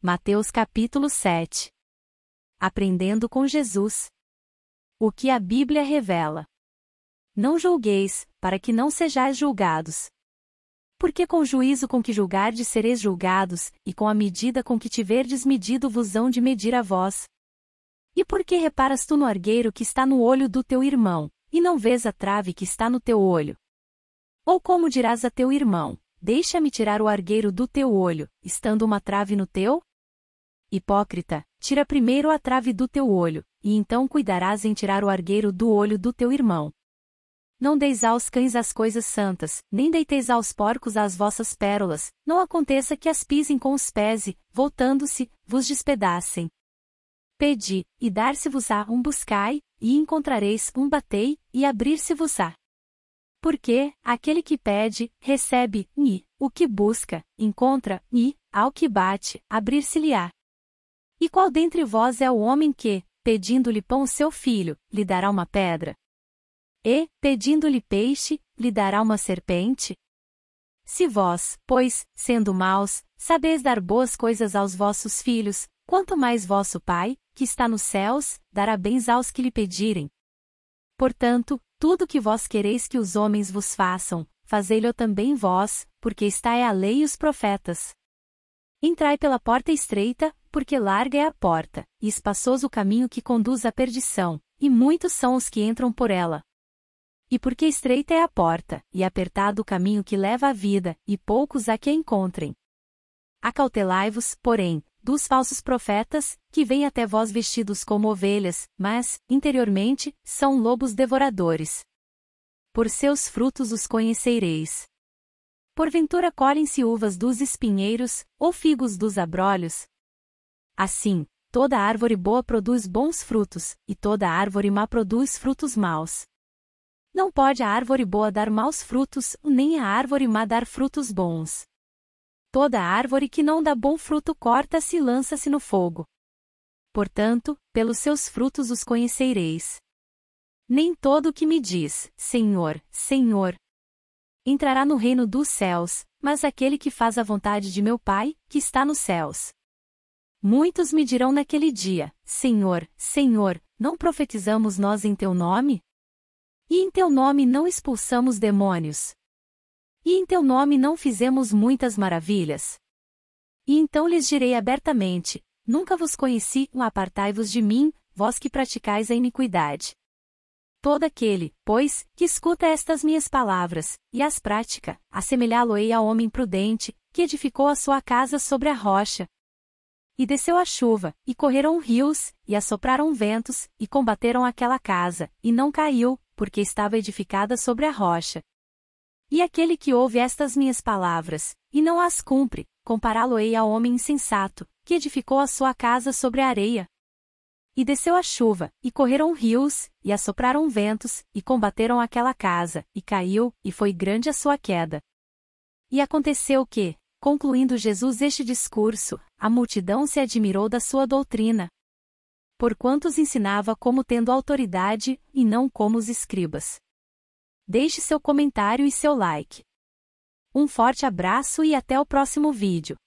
Mateus capítulo 7 Aprendendo com Jesus O que a Bíblia revela Não julgueis, para que não sejais julgados. Porque com o juízo com que julgardes sereis julgados, e com a medida com que tiverdes medido vos hão de medir a vós. E por que reparas tu no argueiro que está no olho do teu irmão, e não vês a trave que está no teu olho? Ou como dirás a teu irmão, deixa-me tirar o argueiro do teu olho, estando uma trave no teu? Hipócrita, tira primeiro a trave do teu olho, e então cuidarás em tirar o argueiro do olho do teu irmão. Não deis aos cães as coisas santas, nem deiteis aos porcos as vossas pérolas, não aconteça que as pisem com os pés e, voltando-se, vos despedacem. Pedi, e dar-se-vos-á um buscai, e encontrareis um batei, e abrir-se-vos-á. Porque, aquele que pede, recebe, e, o que busca, encontra, e, ao que bate, abrir-se-lhe-á. E qual dentre vós é o homem que, pedindo-lhe pão seu filho, lhe dará uma pedra? E, pedindo-lhe peixe, lhe dará uma serpente? Se vós, pois, sendo maus, sabeis dar boas coisas aos vossos filhos, quanto mais vosso Pai, que está nos céus, dará bens aos que lhe pedirem. Portanto, tudo que vós quereis que os homens vos façam, fazei-lo também vós, porque está é a lei e os profetas. Entrai pela porta estreita, porque larga é a porta, e espaçoso o caminho que conduz à perdição, e muitos são os que entram por ela. E porque estreita é a porta, e apertado o caminho que leva à vida, e poucos a que a encontrem. Acautelai-vos, porém, dos falsos profetas, que vêm até vós vestidos como ovelhas, mas, interiormente, são lobos devoradores. Por seus frutos os conhecereis. Porventura colhem-se uvas dos espinheiros, ou figos dos abrolhos? Assim, toda árvore boa produz bons frutos, e toda árvore má produz frutos maus. Não pode a árvore boa dar maus frutos, nem a árvore má dar frutos bons. Toda árvore que não dá bom fruto corta-se e lança-se no fogo. Portanto, pelos seus frutos os conhecereis. Nem todo o que me diz, Senhor, Senhor, entrará no reino dos céus, mas aquele que faz a vontade de meu Pai, que está nos céus. Muitos me dirão naquele dia: Senhor, Senhor, não profetizamos nós em teu nome? E em teu nome não expulsamos demônios? E em teu nome não fizemos muitas maravilhas? E então lhes direi abertamente: Nunca vos conheci, ou apartai-vos de mim, vós que praticais a iniquidade. Todo aquele, pois, que escuta estas minhas palavras, e as pratica, assemelhá-lo-ei ao homem prudente, que edificou a sua casa sobre a rocha. E desceu a chuva, e correram rios, e assopraram ventos, e combateram aquela casa, e não caiu, porque estava edificada sobre a rocha. E aquele que ouve estas minhas palavras, e não as cumpre, compará-lo-ei ao homem insensato, que edificou a sua casa sobre a areia. E desceu a chuva, e correram rios, e assopraram ventos, e combateram aquela casa, e caiu, e foi grande a sua queda. E aconteceu que, concluindo Jesus este discurso, a multidão se admirou da sua doutrina. Porquanto os ensinava como tendo autoridade, e não como os escribas. Deixe seu comentário e seu like. Um forte abraço e até o próximo vídeo.